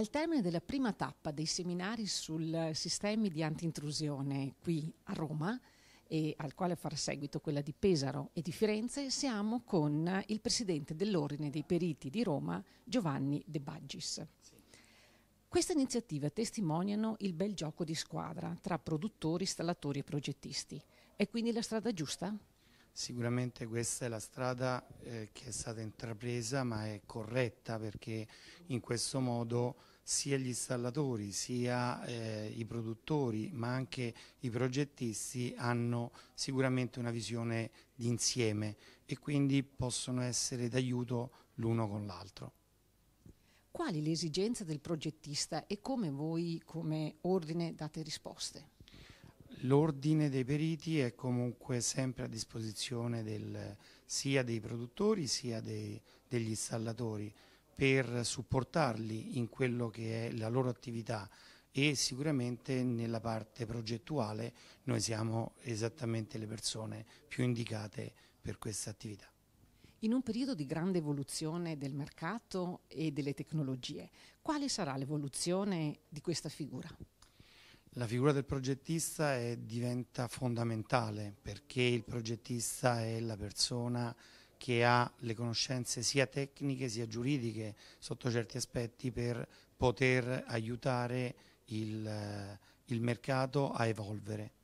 Al termine della prima tappa dei seminari sul sistemi di antintrusione qui a Roma, e al quale farà seguito quella di Pesaro e di Firenze, siamo con il presidente dell'Ordine dei Periti di Roma, Giovanni De Baggis. Queste iniziative testimoniano il bel gioco di squadra tra produttori, installatori e progettisti. È quindi la strada giusta? Sicuramente questa è la strada eh, che è stata intrapresa ma è corretta perché in questo modo sia gli installatori sia eh, i produttori ma anche i progettisti hanno sicuramente una visione d'insieme e quindi possono essere d'aiuto l'uno con l'altro. Quali le esigenze del progettista e come voi come ordine date risposte? l'ordine dei periti è comunque sempre a disposizione del, sia dei produttori sia dei, degli installatori per supportarli in quello che è la loro attività e sicuramente nella parte progettuale noi siamo esattamente le persone più indicate per questa attività. In un periodo di grande evoluzione del mercato e delle tecnologie, quale sarà l'evoluzione di questa figura? La figura del progettista è, diventa fondamentale perché il progettista è la persona che ha le conoscenze sia tecniche sia giuridiche sotto certi aspetti per poter aiutare il, eh, il mercato a evolvere.